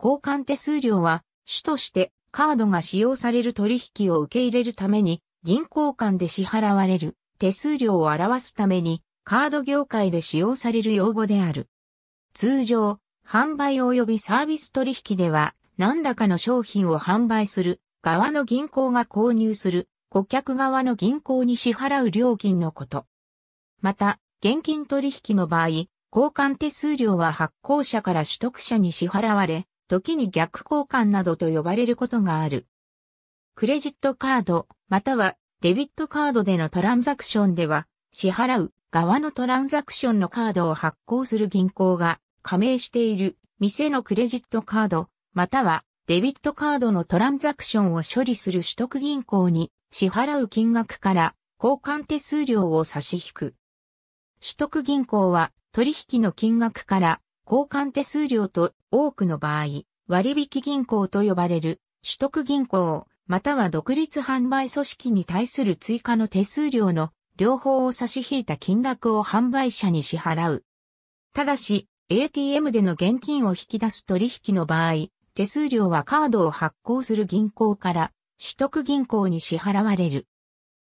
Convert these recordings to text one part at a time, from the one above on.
交換手数料は、主としてカードが使用される取引を受け入れるために、銀行間で支払われる手数料を表すために、カード業界で使用される用語である。通常、販売及びサービス取引では、何らかの商品を販売する側の銀行が購入する顧客側の銀行に支払う料金のこと。また、現金取引の場合、交換手数料は発行者から取得者に支払われ、時に逆交換などと呼ばれることがある。クレジットカード、またはデビットカードでのトランザクションでは、支払う側のトランザクションのカードを発行する銀行が加盟している店のクレジットカード、またはデビットカードのトランザクションを処理する取得銀行に支払う金額から交換手数料を差し引く。取得銀行は取引の金額から交換手数料と多くの場合、割引銀行と呼ばれる取得銀行、または独立販売組織に対する追加の手数料の両方を差し引いた金額を販売者に支払う。ただし、ATM での現金を引き出す取引の場合、手数料はカードを発行する銀行から取得銀行に支払われる。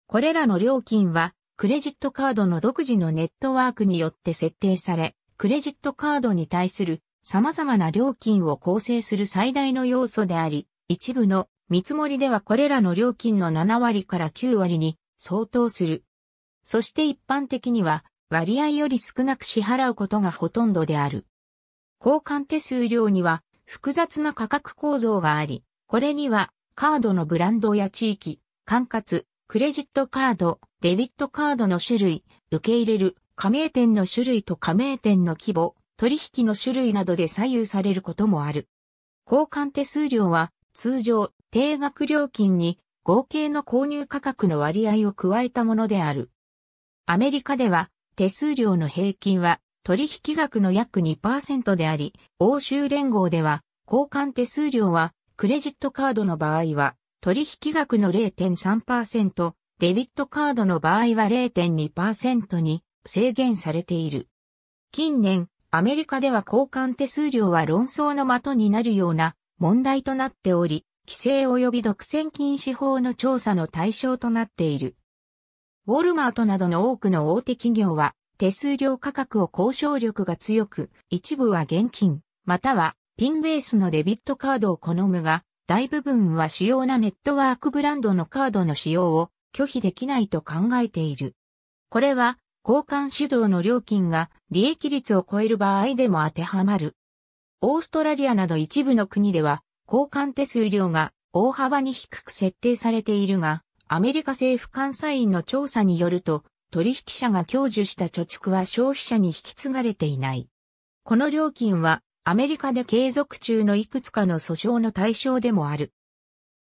これらの料金は、クレジットカードの独自のネットワークによって設定され、クレジットカードに対する様々な料金を構成する最大の要素であり、一部の見積もりではこれらの料金の7割から9割に相当する。そして一般的には割合より少なく支払うことがほとんどである。交換手数料には複雑な価格構造があり、これにはカードのブランドや地域、管轄、クレジットカード、デビットカードの種類、受け入れる加盟店の種類と加盟店の規模、取引の種類などで左右されることもある。交換手数料は通常定額料金に合計の購入価格の割合を加えたものである。アメリカでは手数料の平均は取引額の約2%であり、欧州連合では交換手数料はクレジットカードの場合は取引額の0.3%、デビットカードの場合は0.2%に制限されている。近年、アメリカでは交換手数料は論争の的になるような問題となっており、規制及び独占禁止法の調査の対象となっている。ウォルマートなどの多くの大手企業は、手数料価格を交渉力が強く、一部は現金、またはピンベースのデビットカードを好むが、大部分は主要なネットワークブランドのカードの使用を拒否できないと考えている。これは交換主導の料金が利益率を超える場合でも当てはまる。オーストラリアなど一部の国では、交換手数料が大幅に低く設定されているが、アメリカ政府監査院の調査によると、取引者が享受した貯蓄は消費者に引き継がれていない。この料金は、アメリカで継続中のいくつかの訴訟の対象でもある。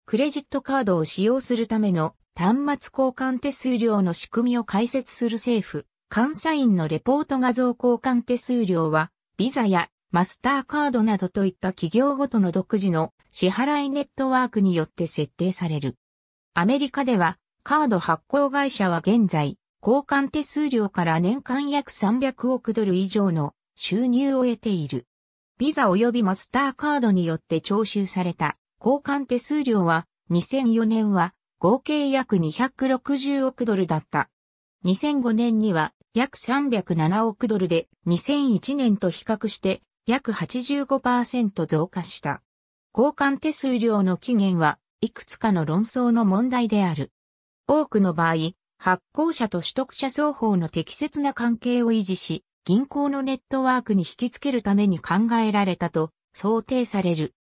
クレジットカードを使用するための端末交換手数料の仕組みを解説する政府、監査員のレポート画像交換手数料は、ビザやマスターカードなどといった企業ごとの独自の支払いネットワークによって設定される。アメリカでは、カード発行会社は現在、交換手数料から年間約300億ドル以上の収入を得ている。ビザ及びマスターカードによって徴収された交換手数料は2004年は合計約260億ドルだった。2005年には約307億ドルで2001年と比較して約85%増加した。交換手数料の期限はいくつかの論争の問題である。多くの場合、発行者と取得者双方の適切な関係を維持し、銀行のネットワークに引き付けるために考えられたと想定される。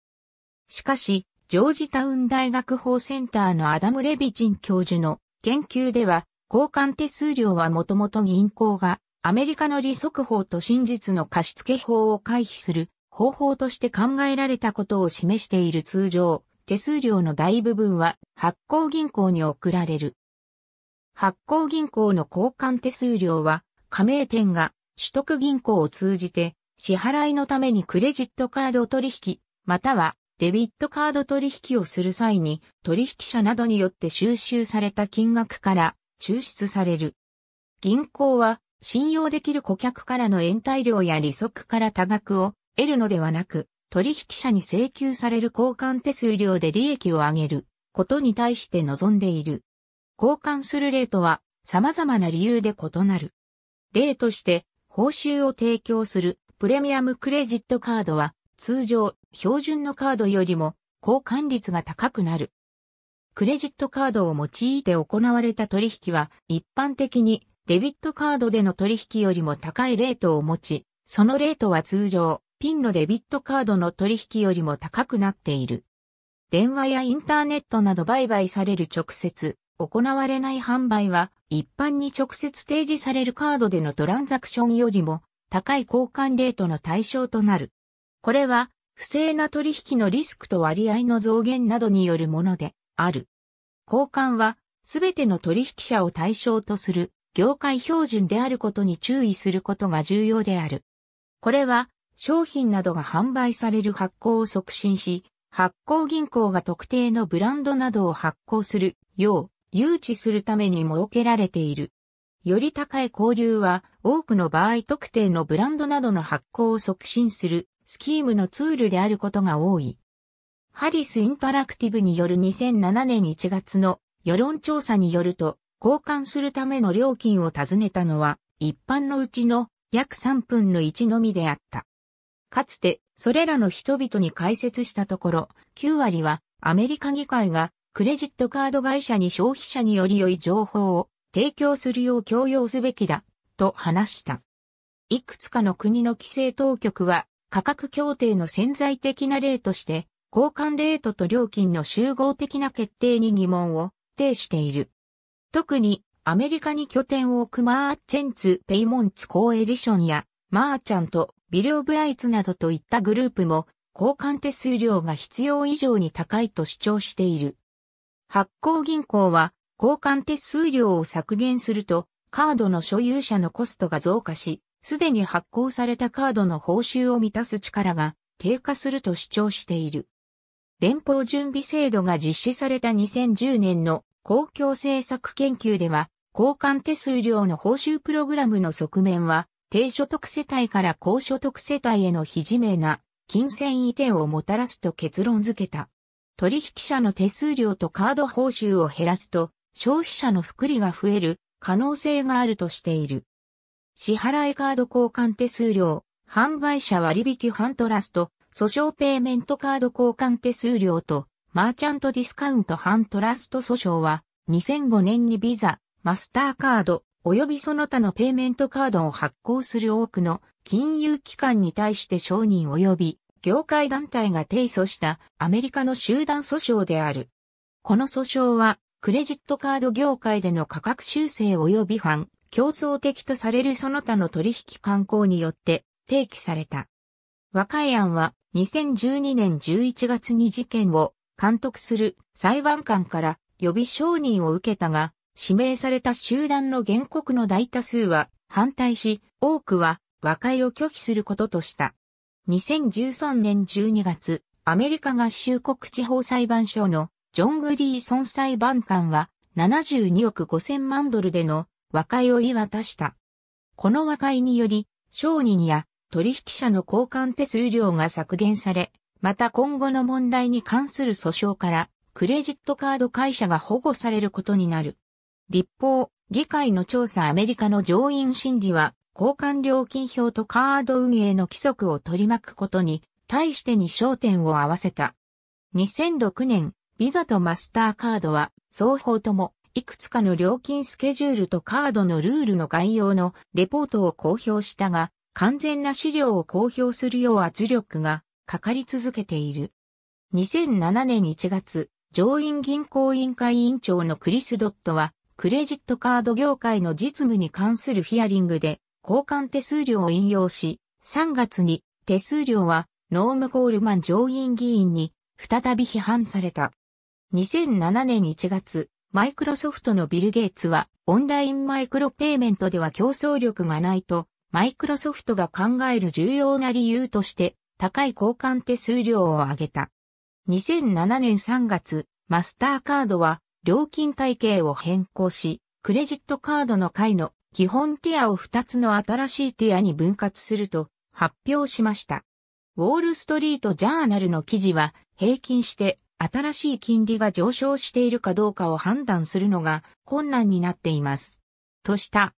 しかし、ジョージタウン大学法センターのアダム・レビジン教授の研究では、交換手数料はもともと銀行がアメリカの利息法と真実の貸付法を回避する方法として考えられたことを示している通常、手数料の大部分は発行銀行に送られる。発行銀行の交換手数料は、加盟店が取得銀行を通じて支払いのためにクレジットカード取引、またはデビットカード取引をする際に取引者などによって収集された金額から抽出される。銀行は信用できる顧客からの延滞料や利息から多額を得るのではなく、取引者に請求される交換手数料で利益を上げることに対して望んでいる。交換する例とは様々な理由で異なる。例として、報酬を提供するプレミアムクレジットカードは通常標準のカードよりも交換率が高くなる。クレジットカードを用いて行われた取引は一般的にデビットカードでの取引よりも高いレートを持ち、そのレートは通常ピンのデビットカードの取引よりも高くなっている。電話やインターネットなど売買される直接行われない販売は一般に直接提示されるカードでのトランザクションよりも高い交換レートの対象となる。これは不正な取引のリスクと割合の増減などによるものである。交換は、すべての取引者を対象とする業界標準であることに注意することが重要である。これは、商品などが販売される発行を促進し、発行銀行が特定のブランドなどを発行するよう誘致するために設けられている。より高い交流は多くの場合特定のブランドなどの発行を促進するスキームのツールであることが多い。ハリスインタラクティブによる2007年1月の世論調査によると、交換するための料金を尋ねたのは、一般のうちの約3分の1のみであった。かつて、それらの人々に解説したところ、9割はアメリカ議会がクレジットカード会社に消費者により良い情報を提供するよう強要すべきだ、と話した。いくつかの国の規制当局は価格協定の潜在的な例として、交換レートと料金の集合的な決定に疑問を呈している。特にアメリカに拠点を置くマーチェンツ・ペイモンツ・コーエリションやマーチャント、ビル・オブ・ライツなどといったグループも交換手数料が必要以上に高いと主張している。発行銀行は交換手数料を削減するとカードの所有者のコストが増加し、すでに発行されたカードの報酬を満たす力が低下すると主張している。連邦準備制度が実施された2010年の公共政策研究では、交換手数料の報酬プログラムの側面は、低所得世帯から高所得世帯への非自明な金銭移転をもたらすと結論付けた。取引者の手数料とカード報酬を減らすと、消費者の福利が増える可能性があるとしている。支払いカード交換手数料、販売者割引ファントラスト、訴訟ペイメントカード交換手数料と、マーチャントディスカウントハントラスト訴訟は、2005年にビザ、マスターカード、及びその他のペイメントカードを発行する多くの金融機関に対して承認及び業界団体が提訴したアメリカの集団訴訟である。この訴訟は、クレジットカード業界での価格修正及びファン、競争的とされるその他の取引慣行によって提起された。和解案は2012年11月に事件を監督する裁判官から予備承認を受けたが、指名された集団の原告の大多数は反対し、多くは和解を拒否することとした。2013年12月、アメリカ合衆国地方裁判所のジョン・グリーソン裁判官は72億5000万ドルでの和解を言い渡した。この和解により、商人や取引者の交換手数料が削減され、また今後の問題に関する訴訟から、クレジットカード会社が保護されることになる。立法、議会の調査アメリカの上院審理は、交換料金表とカード運営の規則を取り巻くことに、対してに焦点を合わせた。2006年、ビザとマスターカードは、双方ともいくつかの料金スケジュールとカードのルールの概要のレポートを公表したが、完全な資料を公表するよう圧力がかかり続けている。2007年1月、上院銀行委員会委員長のクリス・ドットは、クレジットカード業界の実務に関するヒアリングで、交換手数料を引用し、3月に手数料はノーム・コールマン上院議員に再び批判された。2007年1月、マイクロソフトのビル・ゲイツは、オンラインマイクロペイメントでは競争力がないと、マイクロソフトが考える重要な理由として、高い交換手数料を上げた。2007年3月、マスターカードは、料金体系を変更し、クレジットカードの会の基本ティアを2つの新しいティアに分割すると発表しました。ウォールストリートジャーナルの記事は平均して新しい金利が上昇しているかどうかを判断するのが困難になっています。とした。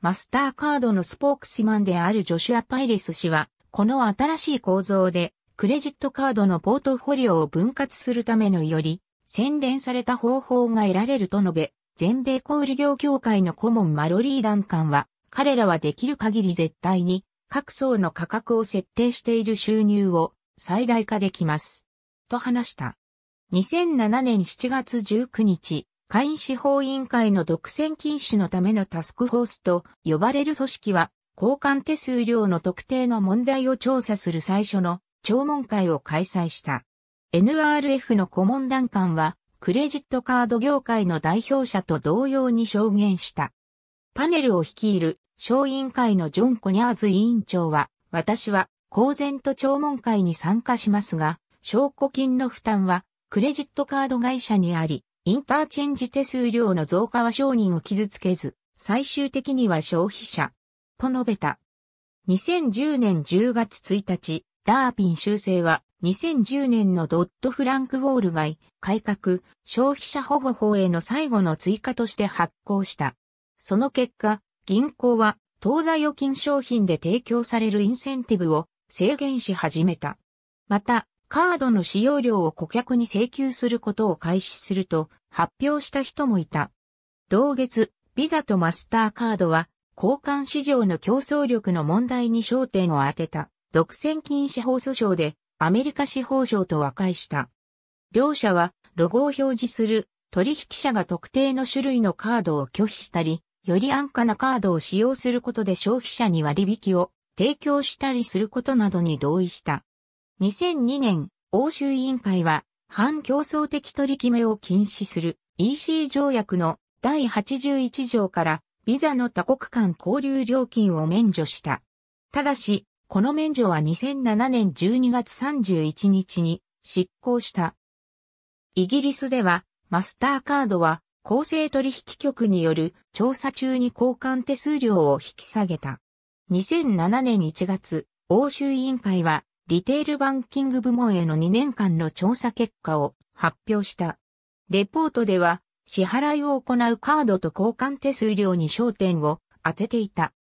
マスターカードのスポークスマンであるジョシュア・パイレス氏は、この新しい構造で、クレジットカードのポートフォリオを分割するためのより、洗練された方法が得られると述べ、全米小売業協会の顧問マロリー・ダンカンは、彼らはできる限り絶対に、各層の価格を設定している収入を最大化できます。と話した。2007年7月19日、会員司法委員会の独占禁止のためのタスクフォースと呼ばれる組織は、交換手数料の特定の問題を調査する最初の聴聞会を開催した。NRF の顧問団官は、クレジットカード業界の代表者と同様に証言した。パネルを率いる、小委員会のジョン・コニャーズ委員長は、私は、公然と聴聞会に参加しますが、証拠金の負担はクレジットカード会社にあり、インターチェンジ手数料の増加は商人を傷つけず、最終的には消費者。と述べた。2010年10月1日、ダーピン修正は2010年のドット・フランク・ウォール街改革消費者保護法への最後の追加として発行した。その結果、銀行は当座預金商品で提供されるインセンティブを制限し始めた。また、カードの使用料を顧客に請求することを開始すると発表した人もいた。同月、ビザとマスターカードは交換市場の競争力の問題に焦点を当てた独占禁止法訴訟でアメリカ司法省と和解した。両社はロゴを表示する取引者が特定の種類のカードを拒否したり、より安価なカードを使用することで消費者に割引を提供したりすることなどに同意した。2002年、欧州委員会は、反競争的取り決めを禁止する EC 条約の第81条からビザの多国間交流料金を免除した。ただし、この免除は2007年12月31日に執行した。イギリスでは、マスターカードは公正取引局による調査中に交換手数料を引き下げた。2007年1月、欧州委員会はリテールバンキング部門への2年間の調査結果を発表した。レポートでは、支払いを行うカードと交換手数料に焦点を当てていた。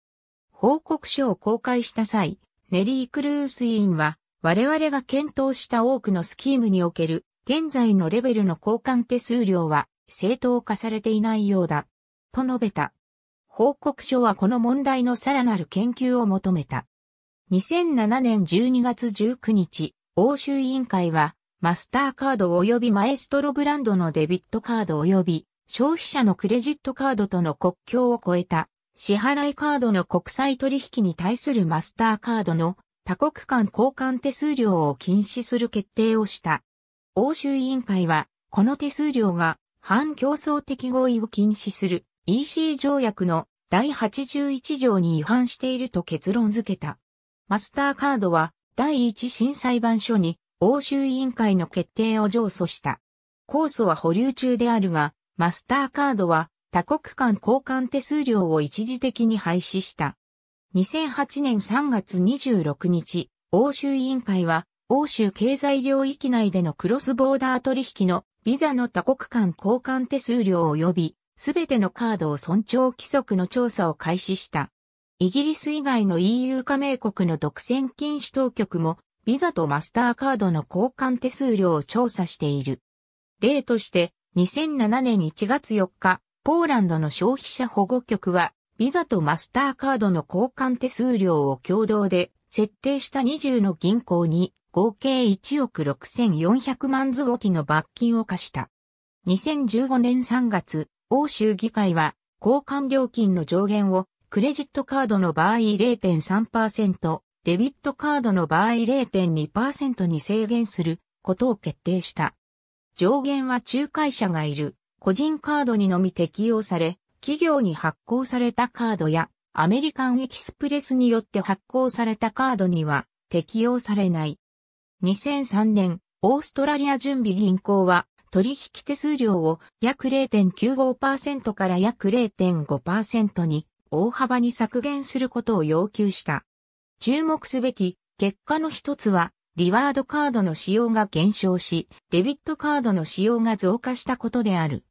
報告書を公開した際、ネリー・クルース委員は、我々が検討した多くのスキームにおける、現在のレベルの交換手数料は正当化されていないようだ。と述べた。報告書はこの問題のさらなる研究を求めた。2007年12月19日、欧州委員会は、マスターカード及びマエストロブランドのデビットカード及び消費者のクレジットカードとの国境を越えた支払いカードの国際取引に対するマスターカードの多国間交換手数料を禁止する決定をした。欧州委員会は、この手数料が反競争的合意を禁止する EC 条約の第81条に違反していると結論付けた。マスターカードは第一審裁判所に欧州委員会の決定を上訴した。控訴は保留中であるが、マスターカードは多国間交換手数料を一時的に廃止した。2008年3月26日、欧州委員会は欧州経済領域内でのクロスボーダー取引のビザの多国間交換手数料及びすべてのカードを尊重規則の調査を開始した。イギリス以外の EU 加盟国の独占禁止当局も、ビザとマスターカードの交換手数料を調査している。例として、2007年1月4日、ポーランドの消費者保護局は、ビザとマスターカードの交換手数料を共同で設定した20の銀行に合計1億6400万ズゴティの罰金を課した。2015年3月、欧州議会は交換料金の上限をクレジットカードの場合0.3%、デビットカードの場合0.2%に制限することを決定した。上限は仲介者がいる個人カードにのみ適用され、企業に発行されたカードやアメリカンエキスプレスによって発行されたカードには適用されない。2003年、オーストラリア準備銀行は取引手数料を約0.95%から約0.5%に大幅に削減することを要求した。注目すべき結果の一つは、リワードカードの使用が減少し、デビットカードの使用が増加したことである。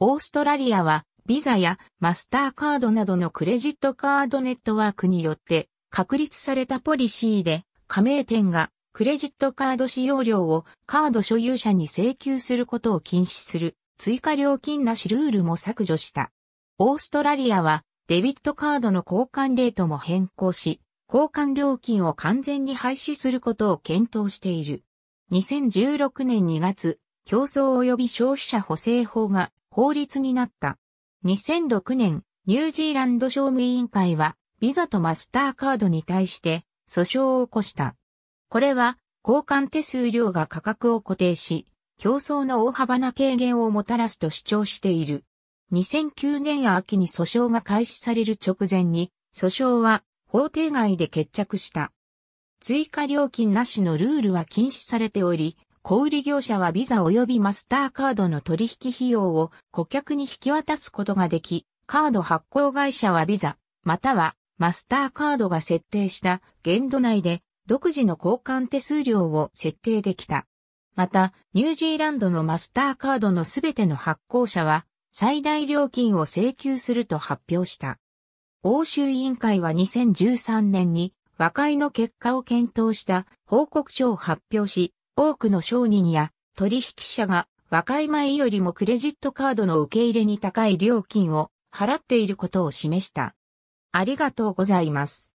オーストラリアは、ビザやマスターカードなどのクレジットカードネットワークによって確立されたポリシーで、加盟店がクレジットカード使用料をカード所有者に請求することを禁止する追加料金なしルールも削除した。オーストラリアはデビットカードの交換レートも変更し、交換料金を完全に廃止することを検討している。2016年2月、競争及び消費者補正法が法律になった。2006年、ニュージーランド商務委員会は、ビザとマスターカードに対して訴訟を起こした。これは、交換手数料が価格を固定し、競争の大幅な軽減をもたらすと主張している。2009年秋に訴訟が開始される直前に、訴訟は法廷外で決着した。追加料金なしのルールは禁止されており、小売業者はビザ及びマスターカードの取引費用を顧客に引き渡すことができ、カード発行会社はビザ、またはマスターカードが設定した限度内で独自の交換手数料を設定できた。また、ニュージーランドのマスターカードのすべての発行者は、最大料金を請求すると発表した。欧州委員会は2013年に和解の結果を検討した報告書を発表し、多くの商人や取引者が和解前よりもクレジットカードの受け入れに高い料金を払っていることを示した。ありがとうございます。